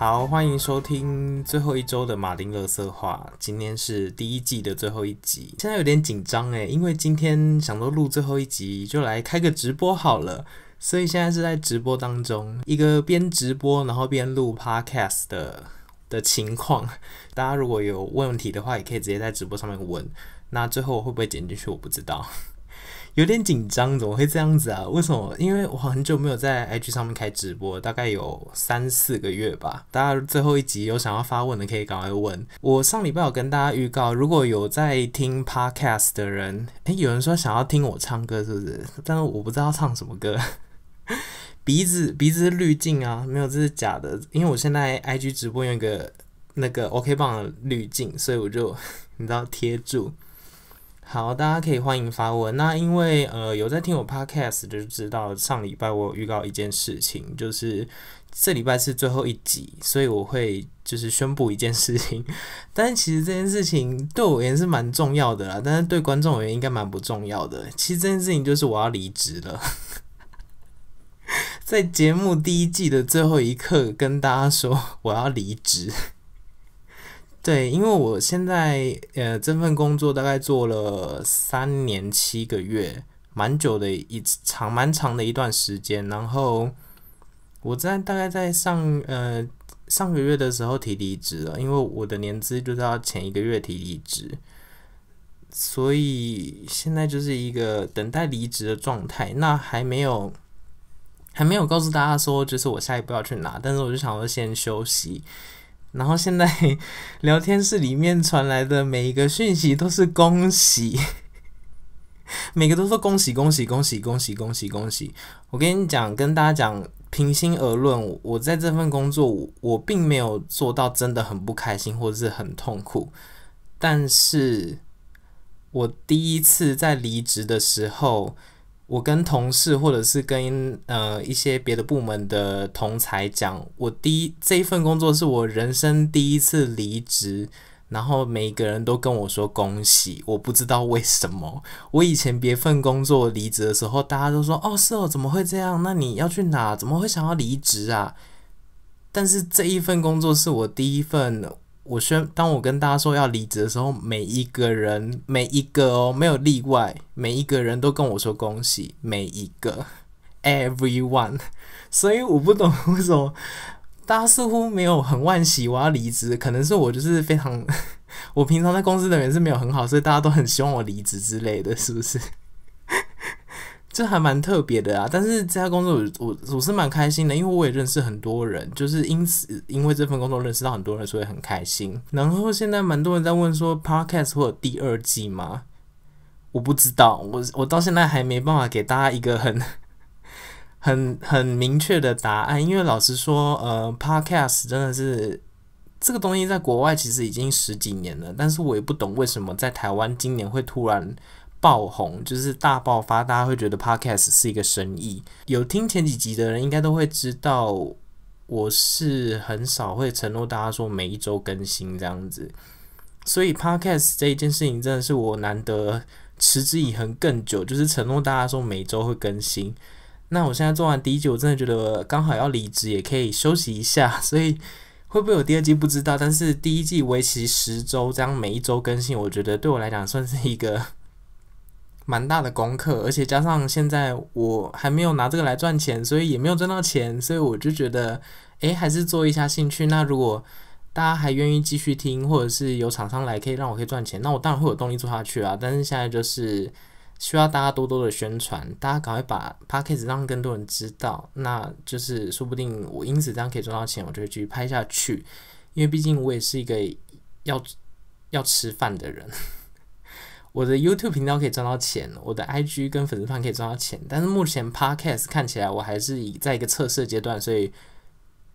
好，欢迎收听最后一周的马丁乐色话。今天是第一季的最后一集，现在有点紧张诶，因为今天想说录最后一集，就来开个直播好了。所以现在是在直播当中，一个边直播然后边录 podcast 的的情况。大家如果有问题的话，也可以直接在直播上面问。那最后会不会剪进去，我不知道。有点紧张，怎么会这样子啊？为什么？因为我很久没有在 IG 上面开直播，大概有三四个月吧。大家最后一集有想要发问的，可以赶快问。我上礼拜有跟大家预告，如果有在听 Podcast 的人，哎，有人说想要听我唱歌，是不是？但是我不知道唱什么歌。鼻子鼻子滤镜啊，没有，这是假的。因为我现在 IG 直播用一个那个 OK 棒的滤镜，所以我就 你知道贴住。好，大家可以欢迎发问。那因为呃有在听我 podcast 就知道，上礼拜我预告一件事情，就是这礼拜是最后一集，所以我会就是宣布一件事情。但是其实这件事情对我而言是蛮重要的啦，但是对观众而言应该蛮不重要的。其实这件事情就是我要离职了，在节目第一季的最后一刻跟大家说我要离职。对，因为我现在呃这份工作大概做了三年七个月，蛮久的一长蛮长的一段时间。然后我在大概在上呃上个月的时候提离职了，因为我的年资就是要前一个月提离职，所以现在就是一个等待离职的状态。那还没有还没有告诉大家说就是我下一步要去哪，但是我就想说先休息。然后现在 聊天室里面传来的每一个讯息都是恭喜，每个都说恭喜恭喜恭喜恭喜恭喜恭喜。我跟你讲，跟大家讲，平心而论，我在这份工作我并没有做到真的很不开心或者是很痛苦，但是我第一次在离职的时候。我跟同事，或者是跟呃一些别的部门的同才讲，我第一这一份工作是我人生第一次离职，然后每个人都跟我说恭喜，我不知道为什么。我以前别份工作离职的时候，大家都说哦是哦，怎么会这样？那你要去哪？怎么会想要离职啊？但是这一份工作是我第一份。我宣，当我跟大家说要离职的时候，每一个人，每一个哦，没有例外，每一个人都跟我说恭喜，每一个，everyone。所以我不懂为什么大家似乎没有很万喜我要离职，可能是我就是非常，我平常在公司里面是没有很好，所以大家都很希望我离职之类的，是不是？这还蛮特别的啊，但是这家公司我我我是蛮开心的，因为我也认识很多人，就是因此因为这份工作认识到很多人，所以很开心。然后现在蛮多人在问说，Podcast 会有第二季吗？我不知道，我我到现在还没办法给大家一个很 很很明确的答案，因为老实说，呃，Podcast 真的是这个东西在国外其实已经十几年了，但是我也不懂为什么在台湾今年会突然。爆红就是大爆发，大家会觉得 Podcast 是一个生意。有听前几集的人，应该都会知道，我是很少会承诺大家说每一周更新这样子。所以 Podcast 这一件事情，真的是我难得持之以恒更久，就是承诺大家说每周会更新。那我现在做完第一季，我真的觉得刚好要离职，也可以休息一下。所以会不会有第二季不知道，但是第一季为期十周，这样每一周更新，我觉得对我来讲算是一个。蛮大的功课，而且加上现在我还没有拿这个来赚钱，所以也没有赚到钱，所以我就觉得，哎，还是做一下兴趣。那如果大家还愿意继续听，或者是有厂商来可以让我可以赚钱，那我当然会有动力做下去啊。但是现在就是需要大家多多的宣传，大家赶快把 p o d a 让更多人知道，那就是说不定我因此这样可以赚到钱，我就会继续拍下去。因为毕竟我也是一个要要吃饭的人。我的 YouTube 频道可以赚到钱，我的 IG 跟粉丝团可以赚到钱，但是目前 Podcast 看起来我还是以在一个测试阶段，所以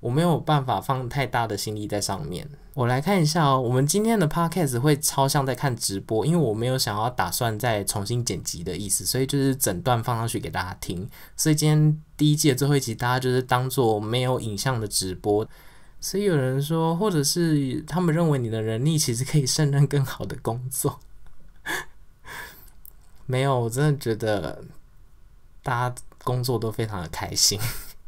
我没有办法放太大的心力在上面。我来看一下哦，我们今天的 Podcast 会超像在看直播，因为我没有想要打算再重新剪辑的意思，所以就是整段放上去给大家听。所以今天第一届最后一集，大家就是当做没有影像的直播。所以有人说，或者是他们认为你的能力其实可以胜任更好的工作。没有，我真的觉得大家工作都非常的开心。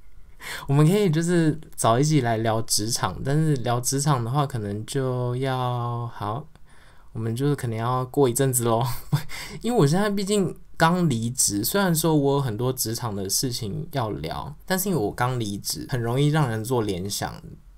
我们可以就是早一起来聊职场，但是聊职场的话，可能就要好，我们就是可能要过一阵子喽。因为我现在毕竟刚离职，虽然说我有很多职场的事情要聊，但是因为我刚离职，很容易让人做联想，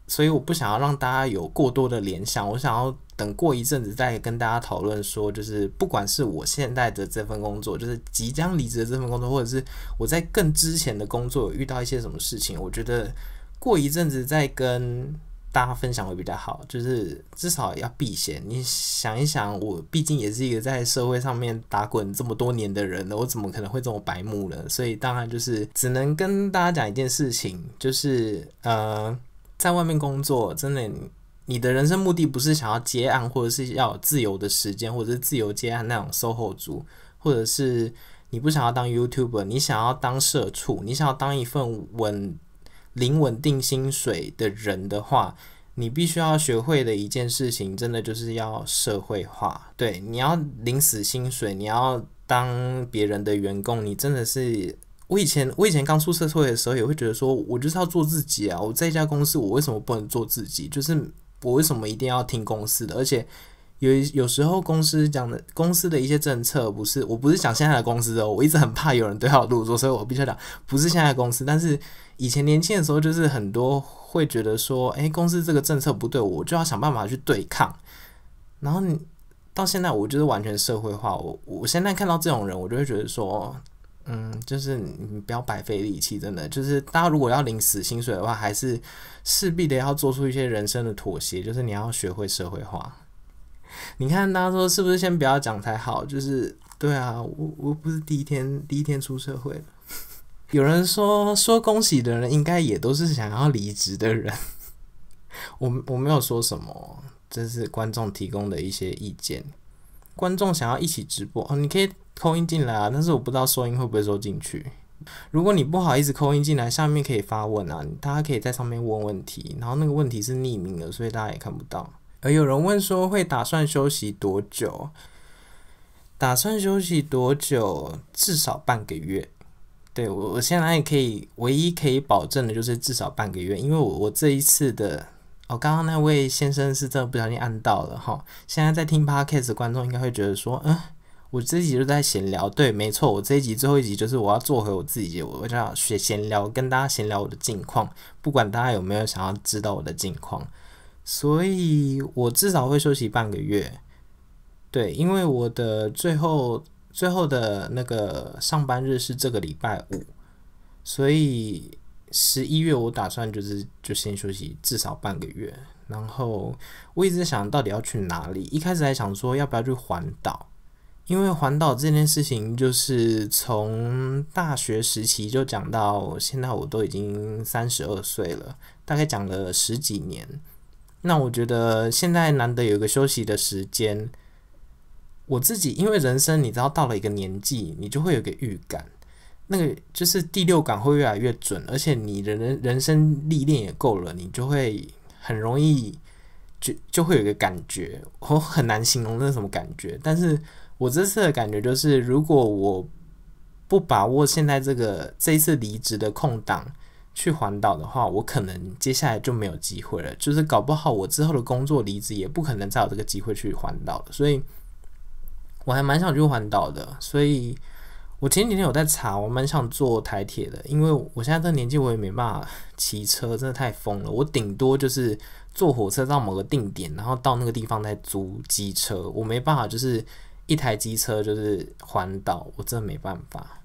所以我不想要让大家有过多的联想，我想要。等过一阵子再跟大家讨论，说就是不管是我现在的这份工作，就是即将离职的这份工作，或者是我在更之前的工作遇到一些什么事情，我觉得过一阵子再跟大家分享会比较好，就是至少要避嫌。你想一想，我毕竟也是一个在社会上面打滚这么多年的人了，我怎么可能会这么白目呢？所以当然就是只能跟大家讲一件事情，就是呃，在外面工作真的。你的人生目的不是想要接案，或者是要有自由的时间，或者是自由接案那种 SOHO 族，或者是你不想要当 YouTuber，你想要当社畜，你想要当一份稳零稳定薪水的人的话，你必须要学会的一件事情，真的就是要社会化。对，你要领死薪水，你要当别人的员工，你真的是我以前我以前刚出社会的时候也会觉得说，我就是要做自己啊！我在一家公司，我为什么不能做自己？就是。我为什么一定要听公司的？而且有有时候公司讲的公司的一些政策，不是我不是讲现在的公司哦，我一直很怕有人对号入座，所以我必须讲不是现在公司，但是以前年轻的时候就是很多会觉得说，哎，公司这个政策不对，我就要想办法去对抗。然后你到现在，我就是完全社会化，我我现在看到这种人，我就会觉得说，嗯，就是你不要白费力气，真的，就是大家如果要领死薪水的话，还是。势必得要做出一些人生的妥协，就是你要学会社会化。你看大家说是不是先不要讲才好？就是对啊，我我不是第一天第一天出社会有人说说恭喜的人应该也都是想要离职的人。我我没有说什么，这是观众提供的一些意见。观众想要一起直播哦，你可以扣音进来啊，但是我不知道收音会不会收进去。如果你不好意思扣音进来，下面可以发问啊，大家可以在上面问问题，然后那个问题是匿名的，所以大家也看不到。而有人问说会打算休息多久？打算休息多久？至少半个月。对我，我现在也可以，唯一可以保证的就是至少半个月，因为我我这一次的，哦，刚刚那位先生是真的不小心按到了哈。现在在听 Podcast 观众应该会觉得说，嗯。我自己就在闲聊，对，没错，我这一集最后一集就是我要做回我自己，我要学闲聊，跟大家闲聊我的近况，不管大家有没有想要知道我的近况，所以我至少会休息半个月，对，因为我的最后最后的那个上班日是这个礼拜五，所以十一月我打算就是就先休息至少半个月，然后我一直在想到底要去哪里，一开始还想说要不要去环岛。因为环岛这件事情，就是从大学时期就讲到现在，我都已经三十二岁了，大概讲了十几年。那我觉得现在难得有一个休息的时间，我自己因为人生，你知道到了一个年纪，你就会有个预感，那个就是第六感会越来越准，而且你人人生历练也够了，你就会很容易就就会有一个感觉，我很难形容那什么感觉，但是。我这次的感觉就是，如果我不把握现在这个这一次离职的空档去环岛的话，我可能接下来就没有机会了。就是搞不好我之后的工作离职也不可能再有这个机会去环岛了。所以，我还蛮想去环岛的。所以我前几天有在查，我蛮想坐台铁的，因为我现在这年纪，我也没办法 骑车，真的太疯了。我顶多就是坐火车到某个定点，然后到那个地方再租机车，我没办法就是。一台机车就是环岛，我真的没办法。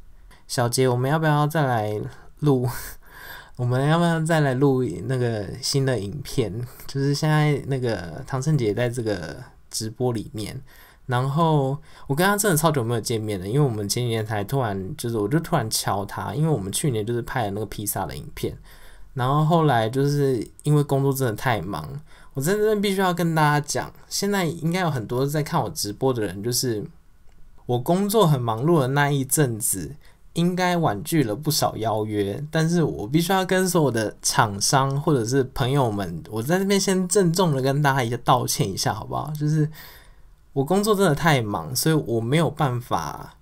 小杰，我们要不要再来录？我们要不要再来录那个新的影片？就是现在那个唐盛杰在这个直播里面，然后我跟他真的超久没有见面了，因为我们前几天才突然就是我就突然敲他，因为我们去年就是拍了那个披萨的影片，然后后来就是因为工作真的太忙。我在这边必须要跟大家讲，现在应该有很多在看我直播的人，就是我工作很忙碌的那一阵子，应该婉拒了不少邀约。但是我必须要跟所有的厂商或者是朋友们，我在这边先郑重的跟大家一个道歉一下，好不好？就是我工作真的太忙，所以我没有办法，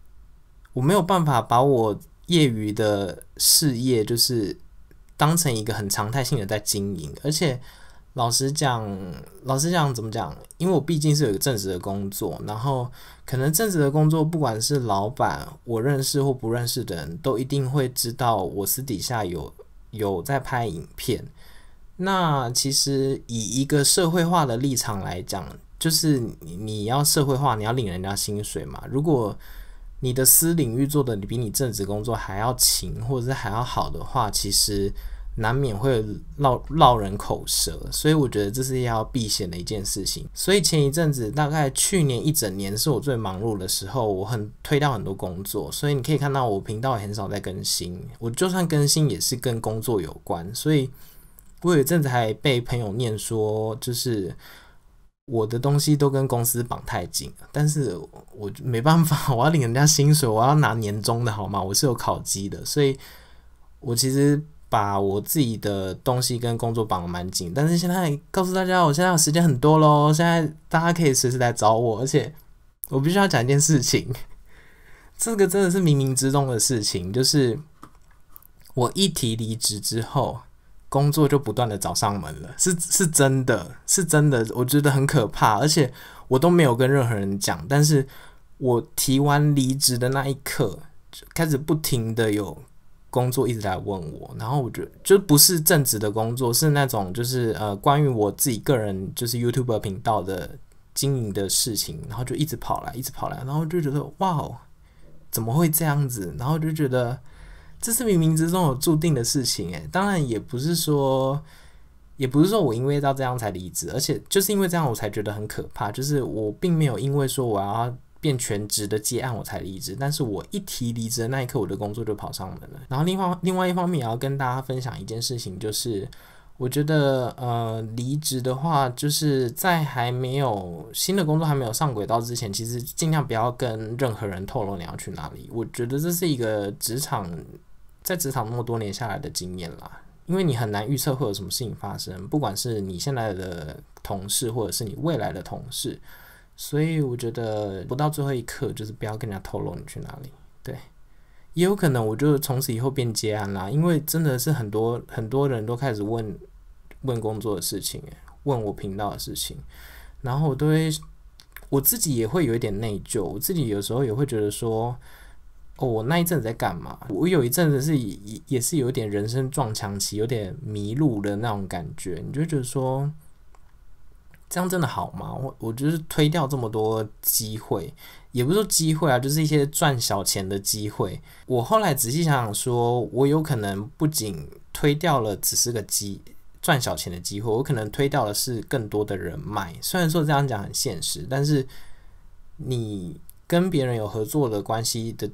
我没有办法把我业余的事业就是当成一个很常态性的在经营，而且。老实讲，老实讲，怎么讲？因为我毕竟是有一个正职的工作，然后可能正职的工作，不管是老板我认识或不认识的人，都一定会知道我私底下有有在拍影片。那其实以一个社会化的立场来讲，就是你要社会化，你要领人家薪水嘛。如果你的私领域做的比你正职工作还要勤，或者是还要好的话，其实。难免会落落人口舌，所以我觉得这是要避险的一件事情。所以前一阵子，大概去年一整年是我最忙碌的时候，我很推掉很多工作，所以你可以看到我频道很少在更新。我就算更新也是跟工作有关。所以我有一阵子还被朋友念说，就是我的东西都跟公司绑太紧。但是我没办法，我要领人家薪水，我要拿年终的好吗？我是有考绩的，所以我其实。把我自己的东西跟工作绑的蛮紧，但是现在告诉大家，我现在时间很多喽，现在大家可以随时来找我，而且我必须要讲一件事情，这个真的是冥冥之中的事情，就是我一提离职之后，工作就不断的找上门了，是是真的是真的，我觉得很可怕，而且我都没有跟任何人讲，但是我提完离职的那一刻，开始不停的有。工作一直在问我，然后我觉就不是正职的工作，是那种就是呃关于我自己个人就是 YouTube 频道的经营的事情，然后就一直跑来，一直跑来，然后就觉得哇，哦，怎么会这样子？然后就觉得这是冥冥之中有注定的事情诶，当然也不是说，也不是说我因为到这样才离职，而且就是因为这样我才觉得很可怕，就是我并没有因为说我要。变全职的接案，我才离职。但是我一提离职的那一刻，我的工作就跑上门了。然后，另外另外一方面，也要跟大家分享一件事情，就是我觉得，呃，离职的话，就是在还没有新的工作还没有上轨道之前，其实尽量不要跟任何人透露你要去哪里。我觉得这是一个职场，在职场那么多年下来的经验啦，因为你很难预测会有什么事情发生，不管是你现在的同事，或者是你未来的同事。所以我觉得不到最后一刻，就是不要跟人家透露你去哪里。对，也有可能我就从此以后变接案啦，因为真的是很多很多人都开始问，问工作的事情，问我频道的事情，然后我都会，我自己也会有一点内疚，我自己有时候也会觉得说，哦，我那一阵子在干嘛？我有一阵子是也也是有点人生撞墙期，有点迷路的那种感觉，你就觉得说。这样真的好吗？我我就是推掉这么多机会，也不是说机会啊，就是一些赚小钱的机会。我后来仔细想，说我有可能不仅推掉了只是个机赚小钱的机会，我可能推掉的是更多的人脉。虽然说这样讲很现实，但是你跟别人有合作的关系的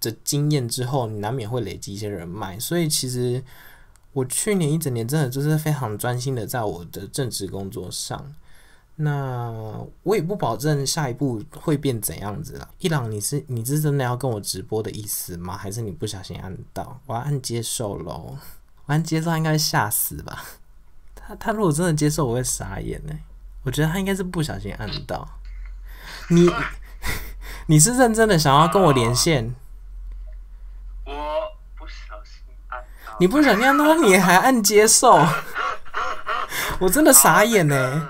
的经验之后，你难免会累积一些人脉。所以其实我去年一整年真的就是非常专心的在我的正职工作上。那我也不保证下一步会变怎样子了。伊朗，你是你是真的要跟我直播的意思吗？还是你不小心按到？我要按接受喽，我按接受，应该吓死吧？他他如果真的接受，我会傻眼呢。我觉得他应该是不小心按到。你 你是认真的想要跟我连线？我不小心按。你不小心按，那你还按接受？我真的傻眼呢。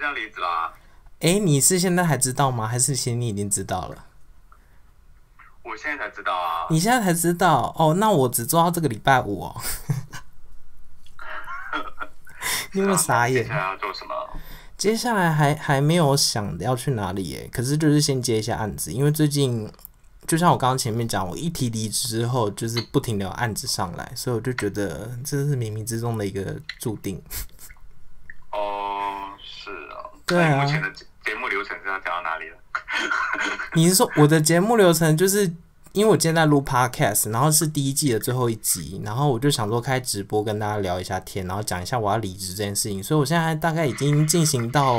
这样离职啦？哎，你是现在还知道吗？还是先你已经知道了？我现在才知道啊！你现在才知道？哦，那我只做到这个礼拜五哦。你有没有傻眼？接下来要做什么？接下来还还没有想要去哪里？耶，可是就是先接一下案子，因为最近就像我刚刚前面讲，我一提离职之后，就是不停的案子上来，所以我就觉得这是冥冥之中的一个注定。目前的节目流程是要讲到哪里了？你是说我的节目流程就是因为我今天在录 podcast，然后是第一季的最后一集，然后我就想说开直播跟大家聊一下天，然后讲一下我要离职这件事情。所以我现在大概已经进行到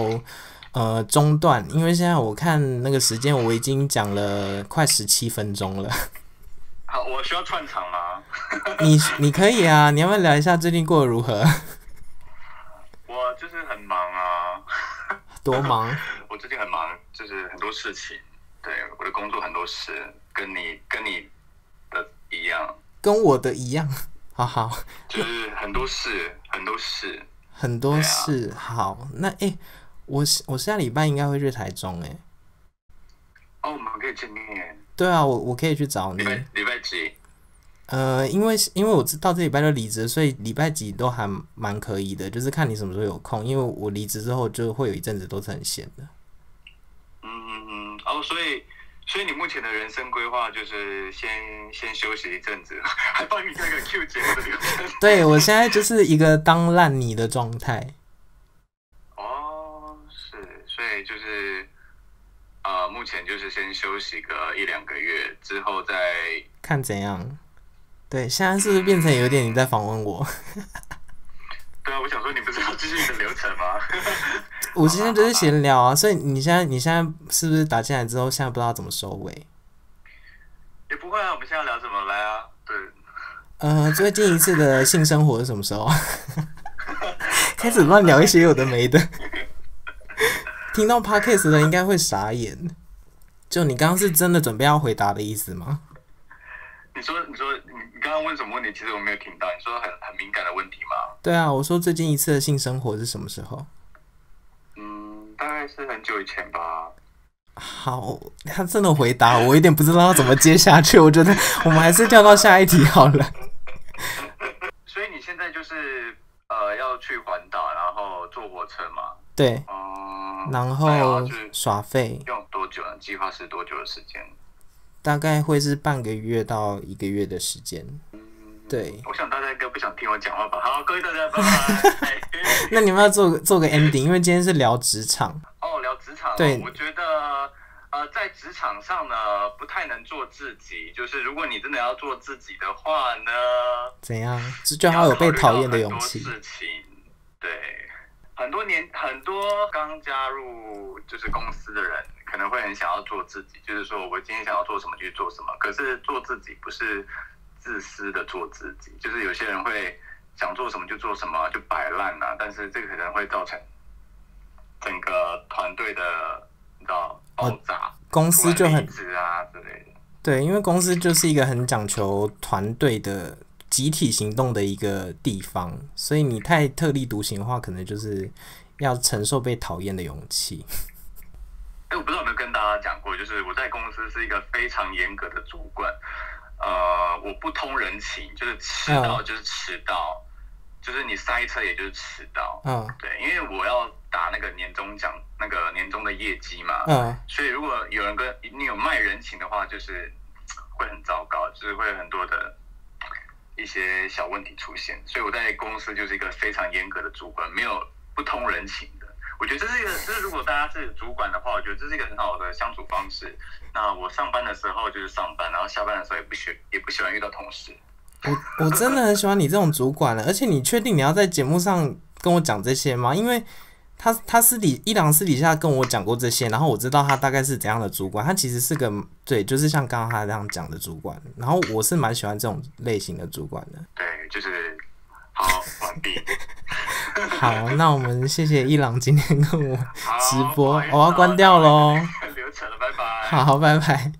呃中段，因为现在我看那个时间，我已经讲了快十七分钟了。好，我需要串场吗？你你可以啊，你要不要聊一下最近过得如何？我就是很忙啊。多忙！我最近很忙，就是很多事情。对，我的工作很多事，跟你跟你的一样，跟我的一样，好好。就是很多事，很多事，很多事。好，那哎，我我下礼拜应该会去台中哎。哦，我们可以见面。对啊，我我可以去找你。礼拜几？呃，因为因为我知道这礼拜就离职，所以礼拜几都还蛮可以的，就是看你什么时候有空。因为我离职之后就会有一阵子都是很闲的。嗯，哦，所以所以你目前的人生规划就是先先休息一阵子，还帮你开个 Q 节的对，我现在就是一个当烂泥的状态。哦，是，所以就是，呃，目前就是先休息个一两个月之后再看怎样。对，现在是不是变成有点你在访问我？对啊，我想说你不是要继续你的流程吗？我现在就是闲聊啊，所以你现在你现在是不是打进来之后现在不知道怎么收尾？也不会啊，我们现在聊什么来啊？对，嗯，最近一次的性生活是什么时候 开始乱聊一些有的没的，听到 podcast 的应该会傻眼。就你刚刚是真的准备要回答的意思吗？你说，你说，你你刚刚问什么问题？其实我没有听到。你说很很敏感的问题吗？对啊，我说最近一次的性生活是什么时候？嗯，大概是很久以前吧。好，他真的回答，我有点不知道要怎么接下去。我觉得我们还是跳到下一题好了。所以你现在就是呃要去环岛，然后坐火车嘛？对。哦。然后耍费。用多久啊？计划是多久的时间？大概会是半个月到一个月的时间。对，我想大家应该不想听我讲话吧？好，各位大家拜拜。那你们要做做个 ending，因为今天是聊职场。哦，聊职场。对，我觉得呃，在职场上呢，不太能做自己。就是如果你真的要做自己的话呢，怎样？就要有被讨厌的勇气。事情，对，很多年，很多刚加入就是公司的人。可能会很想要做自己，就是说我今天想要做什么就做什么。可是做自己不是自私的做自己，就是有些人会想做什么就做什么，就摆烂了。但是这个可能会造成整个团队的，你知道，爆炸。公司就很啊之类的。对，因为公司就是一个很讲求团队的集体行动的一个地方，所以你太特立独行的话，可能就是要承受被讨厌的勇气。哎，我不知道有没有跟大家讲过，就是我在公司是一个非常严格的主管，呃，我不通人情，就是迟到就是迟到，就是你塞车也就是迟到，嗯，对，因为我要打那个年终奖，那个年终的业绩嘛，嗯，所以如果有人跟你有卖人情的话，就是会很糟糕，就是会很多的一些小问题出现，所以我在公司就是一个非常严格的主管，没有不通人情。我觉得这是一个，就是如果大家是主管的话，我觉得这是一个很好的相处方式。那我上班的时候就是上班，然后下班的时候也不喜也不喜欢遇到同事。我我真的很喜欢你这种主管了，而且你确定你要在节目上跟我讲这些吗？因为他他私底一郎私底下跟我讲过这些，然后我知道他大概是怎样的主管。他其实是个对，就是像刚刚他这样讲的主管。然后我是蛮喜欢这种类型的主管的。对，就是。好，完毕。好，那我们谢谢伊朗今天跟我直播，我要关掉喽。不要了，拜拜。好，拜拜。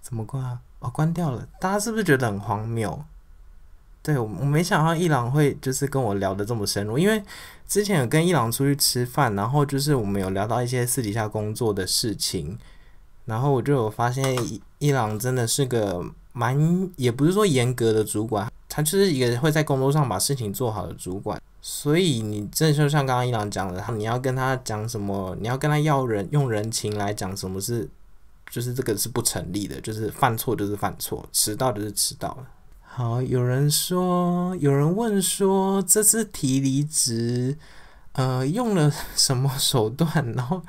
怎么关？我关掉了。大家是不是觉得很荒谬？对我，我没想到伊朗会就是跟我聊的这么深入，因为之前有跟伊朗出去吃饭，然后就是我们有聊到一些私底下工作的事情，然后我就有发现伊朗真的是个蛮也不是说严格的主管。他就是一个会在工作上把事情做好的主管，所以你这就像刚刚伊朗讲的，他你要跟他讲什么，你要跟他要人，用人情来讲什么是，就是这个是不成立的，就是犯错就是犯错，迟到就是迟到。好，有人说，有人问说，这次提离职，呃，用了什么手段？然后。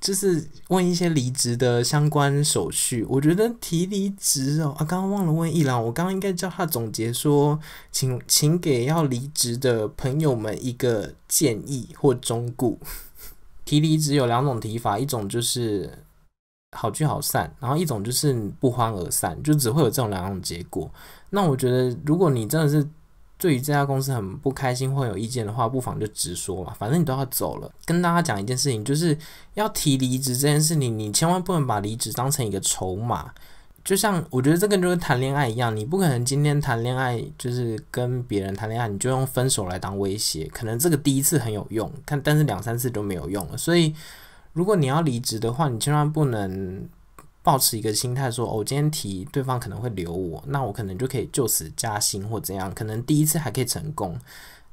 就是问一些离职的相关手续，我觉得提离职哦啊，刚刚忘了问一郎，我刚刚应该叫他总结说，请请给要离职的朋友们一个建议或忠告。提离职有两种提法，一种就是好聚好散，然后一种就是不欢而散，就只会有这种两种结果。那我觉得，如果你真的是。对于这家公司很不开心或有意见的话，不妨就直说嘛。反正你都要走了，跟大家讲一件事情，就是要提离职这件事情，你千万不能把离职当成一个筹码。就像我觉得这个就是谈恋爱一样，你不可能今天谈恋爱就是跟别人谈恋爱，你就用分手来当威胁。可能这个第一次很有用，看，但是两三次都没有用了。所以，如果你要离职的话，你千万不能。保持一个心态，说：“哦，今天提，对方可能会留我，那我可能就可以就此加薪或怎样。可能第一次还可以成功，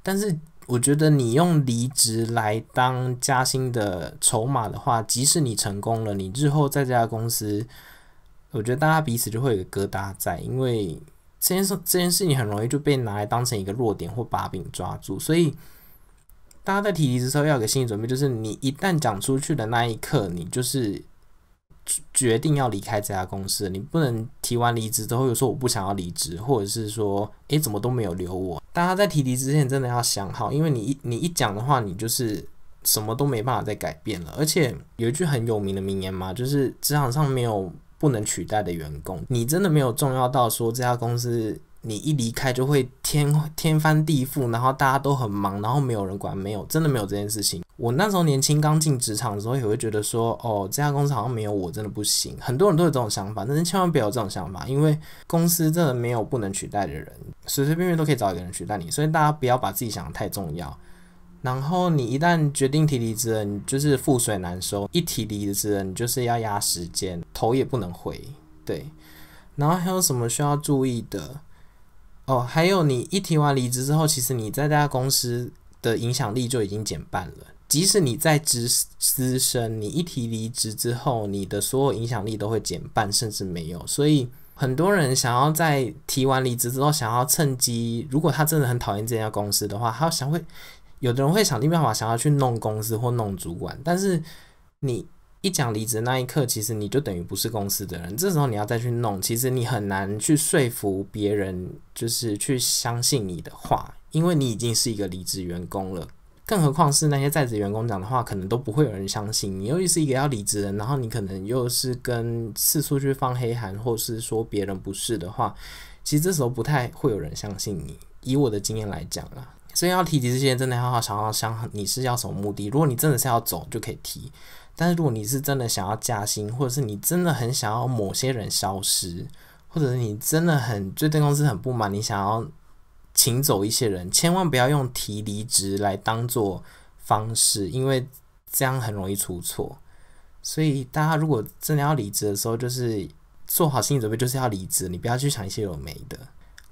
但是我觉得你用离职来当加薪的筹码的话，即使你成功了，你日后在这家公司，我觉得大家彼此就会有个疙瘩在，因为这件事，这件事情很容易就被拿来当成一个弱点或把柄抓住。所以，大家在提离职的时候要有个心理准备，就是你一旦讲出去的那一刻，你就是。”决定要离开这家公司，你不能提完离职之后又说我不想要离职，或者是说，诶怎么都没有留我。大家在提离职之前真的要想好，因为你一你一讲的话，你就是什么都没办法再改变了。而且有一句很有名的名言嘛，就是职场上没有不能取代的员工，你真的没有重要到说这家公司。你一离开就会天天翻地覆，然后大家都很忙，然后没有人管，没有真的没有这件事情。我那时候年轻刚进职场的时候也会觉得说，哦，这家公司好像没有我真的不行。很多人都有这种想法，但是千万不要有这种想法，因为公司真的没有不能取代的人，随随便便都可以找一个人取代你。所以大家不要把自己想的太重要。然后你一旦决定提离职，你就是覆水难收。一提离职，你就是要压时间，头也不能回。对，然后还有什么需要注意的？哦，还有你一提完离职之后，其实你在这家公司的影响力就已经减半了。即使你在职资深，你一提离职之后，你的所有影响力都会减半，甚至没有。所以很多人想要在提完离职之后，想要趁机，如果他真的很讨厌这家公司的话，他想会有的人会想，尽办法想要去弄公司或弄主管，但是你。一讲离职那一刻，其实你就等于不是公司的人。这时候你要再去弄，其实你很难去说服别人，就是去相信你的话，因为你已经是一个离职员工了。更何况是那些在职员工讲的话，可能都不会有人相信你。尤其是一个要离职的人，然后你可能又是跟四处去放黑函，或是说别人不是的话，其实这时候不太会有人相信你。以我的经验来讲啊，所以要提及这些，真的要好好想好想，你是要什么目的？如果你真的是要走，就可以提。但是如果你是真的想要加薪，或者是你真的很想要某些人消失，或者是你真的很对这公司很不满，你想要请走一些人，千万不要用提离职来当做方式，因为这样很容易出错。所以大家如果真的要离职的时候，就是做好心理准备，就是要离职，你不要去想一些有没的。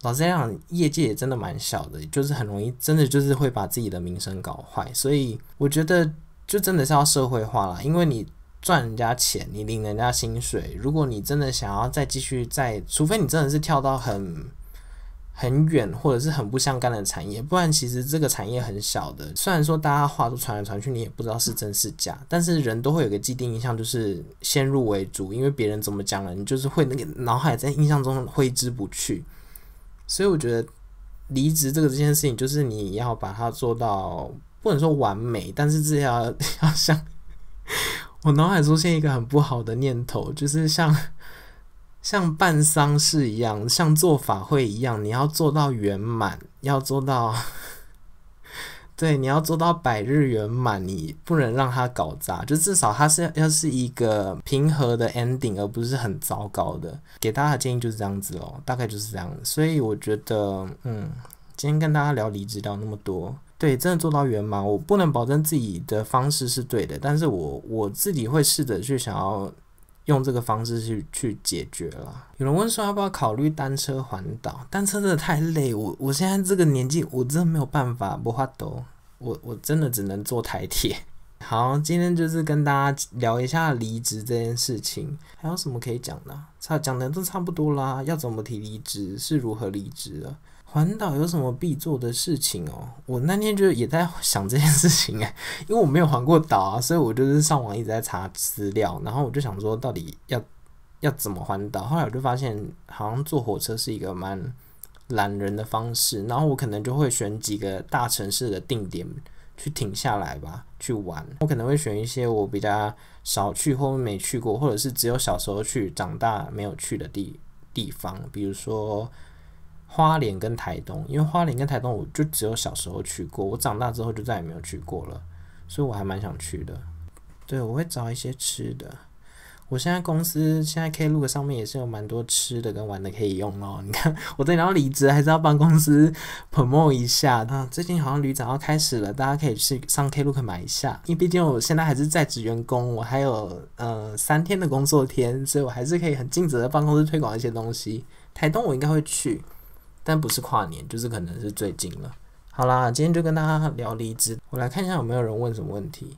老实讲，业界也真的蛮小的，就是很容易，真的就是会把自己的名声搞坏。所以我觉得。就真的是要社会化啦，因为你赚人家钱，你领人家薪水。如果你真的想要再继续再，除非你真的是跳到很很远或者是很不相干的产业，不然其实这个产业很小的。虽然说大家话都传来传去，你也不知道是真是假，但是人都会有个既定印象，就是先入为主，因为别人怎么讲了，你就是会那个脑海在印象中挥之不去。所以我觉得离职这个这件事情，就是你要把它做到。不能说完美，但是至少 要像我脑海出现一个很不好的念头，就是像像办丧事一样，像做法会一样，你要做到圆满，要做到对，你要做到百日圆满，你不能让它搞砸，就至少它是要是一个平和的 ending，而不是很糟糕的。给大家的建议就是这样子哦，大概就是这样所以我觉得，嗯，今天跟大家聊离职聊那么多。对，真的做到圆满，我不能保证自己的方式是对的，但是我我自己会试着去想要用这个方式去去解决了。有人问说要不要考虑单车环岛，单车真的太累，我我现在这个年纪我真的没有办法不发抖，我我真的只能坐台铁。好，今天就是跟大家聊一下离职这件事情，还有什么可以讲的？差讲的都差不多啦，要怎么提离职，是如何离职的？环岛有什么必做的事情哦？我那天就也在想这件事情哎，因为我没有环过岛啊，所以我就是上网一直在查资料，然后我就想说到底要要怎么环岛。后来我就发现，好像坐火车是一个蛮懒人的方式，然后我可能就会选几个大城市的定点去停下来吧，去玩。我可能会选一些我比较少去或没去过，或者是只有小时候去长大没有去的地地方，比如说。花莲跟台东，因为花莲跟台东，我就只有小时候去过，我长大之后就再也没有去过了，所以我还蛮想去的。对，我会找一些吃的。我现在公司现在 KLOOK 上面也是有蛮多吃的跟玩的可以用哦。你看，我然后离职还是要帮公司 promo 一下。最近好像旅展要开始了，大家可以去上 KLOOK 买一下。因为毕竟我现在还是在职员工，我还有嗯三天的工作天，所以我还是可以很尽责的帮公司推广一些东西。台东我应该会去。但不是跨年，就是可能是最近了。好啦，今天就跟大家聊离职。我来看一下有没有人问什么问题。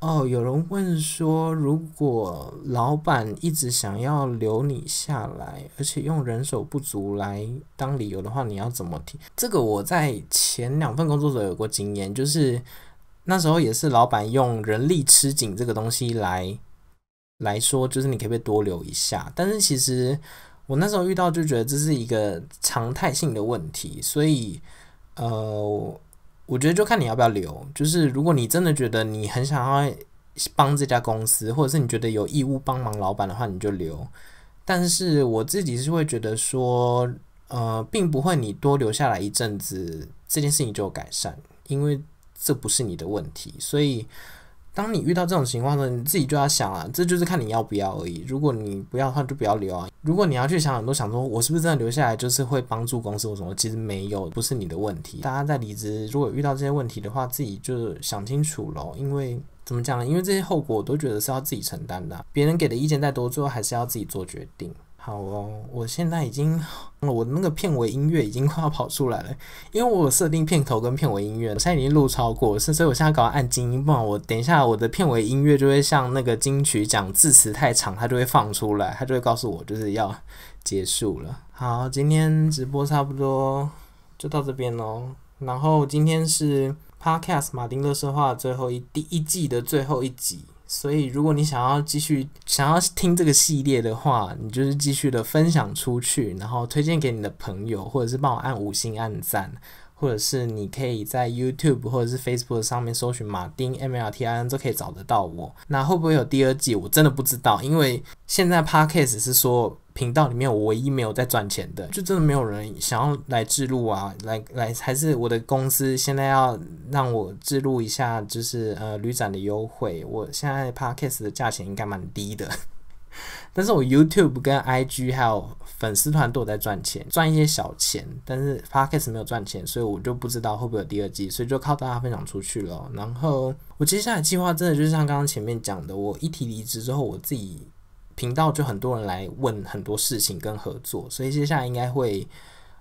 哦，有人问说，如果老板一直想要留你下来，而且用人手不足来当理由的话，你要怎么提？这个我在前两份工作者有过经验，就是那时候也是老板用人力吃紧这个东西来来说，就是你可不可以多留一下？但是其实。我那时候遇到就觉得这是一个常态性的问题，所以，呃，我觉得就看你要不要留。就是如果你真的觉得你很想要帮这家公司，或者是你觉得有义务帮忙老板的话，你就留。但是我自己是会觉得说，呃，并不会你多留下来一阵子，这件事情就有改善，因为这不是你的问题，所以。当你遇到这种情况的时候，你自己就要想啊，这就是看你要不要而已。如果你不要的话，就不要留啊。如果你要去想很多，想说我是不是真的留下来就是会帮助公司或什么，其实没有，不是你的问题。大家在离职如果遇到这些问题的话，自己就想清楚了。因为怎么讲？呢？因为这些后果我都觉得是要自己承担的。别人给的意见再多，最后还是要自己做决定。好哦，我现在已经，我那个片尾音乐已经快要跑出来了，因为我设定片头跟片尾音乐，我现在已经录超过，所以我现在搞按静音，不然我等一下我的片尾音乐就会像那个金曲奖字词太长，它就会放出来，它就会告诉我就是要结束了。好，今天直播差不多就到这边喽，然后今天是 Podcast《马丁勒说话》最后一第一季的最后一集。所以，如果你想要继续想要听这个系列的话，你就是继续的分享出去，然后推荐给你的朋友，或者是帮我按五星按赞。或者是你可以在 YouTube 或者是 Facebook 上面搜寻马丁 M L T I N，都可以找得到我。那会不会有第二季？我真的不知道，因为现在 Podcast 是说频道里面我唯一没有在赚钱的，就真的没有人想要来制录啊，来来还是我的公司现在要让我制录一下，就是呃旅展的优惠。我现在 Podcast 的价钱应该蛮低的。但是我 YouTube 跟 IG 还有粉丝团都有在赚钱，赚一些小钱，但是 Podcast 没有赚钱，所以我就不知道会不会有第二季，所以就靠大家分享出去了。然后我接下来计划真的就是像刚刚前面讲的，我一提离职之后，我自己频道就很多人来问很多事情跟合作，所以接下来应该会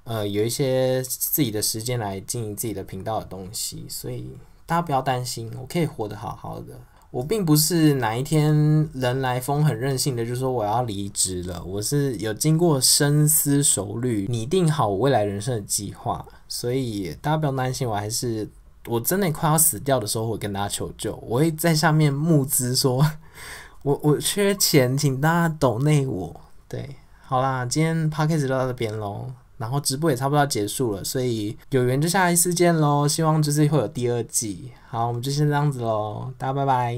呃有一些自己的时间来经营自己的频道的东西，所以大家不要担心，我可以活得好好的。我并不是哪一天人来疯，很任性的就说我要离职了。我是有经过深思熟虑，拟定好我未来人生的计划，所以大家不用担心。我还是我真的快要死掉的时候，会跟大家求救。我会在下面募资，说 我我缺钱，请大家抖内我。对，好啦，今天 podcast 到这边喽。然后直播也差不多要结束了，所以有缘就下一次见喽。希望就是会有第二季。好，我们就先这样子喽，大家拜拜！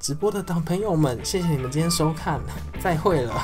直播的朋友们，谢谢你们今天收看，再会了。